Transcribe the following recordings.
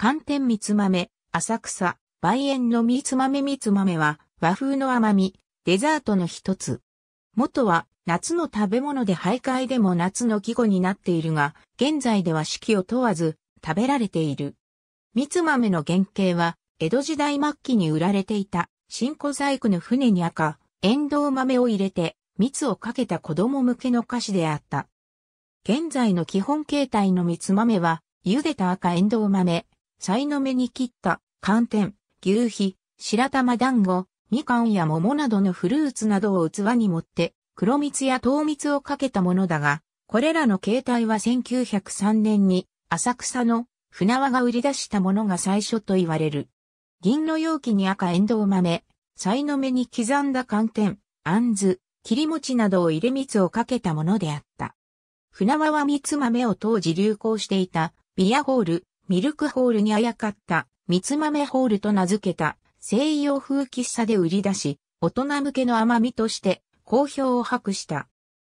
寒天蜜豆、浅草、梅園の蜜豆蜜豆は和風の甘み、デザートの一つ。元は夏の食べ物で徘徊でも夏の季語になっているが、現在では四季を問わず食べられている。蜜豆の原型は、江戸時代末期に売られていた、新古細工の船に赤、エンドウ豆を入れて、蜜をかけた子供向けの菓子であった。現在の基本形態の蜜豆は、茹でた赤エンドウ豆、さいの目に切った、寒天、牛皮、白玉団子、みかんや桃などのフルーツなどを器に盛って、黒蜜や糖蜜をかけたものだが、これらの形態は1903年に浅草の船輪が売り出したものが最初と言われる。銀の容器に赤エンドウ豆、さいの目に刻んだ寒天、あんず、切り餅などを入れ蜜をかけたものであった。船輪は蜜豆を当時流行していたビアホール、ミルクホールにあやかった、蜜つ豆ホールと名付けた、西洋風喫茶で売り出し、大人向けの甘みとして、好評を博した。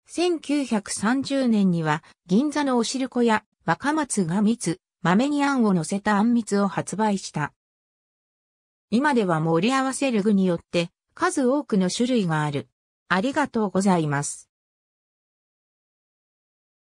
1930年には、銀座のおしるこや、若松が蜜、豆にあんを乗せたあん蜜を発売した。今では盛り合わせる具によって、数多くの種類がある。ありがとうございます。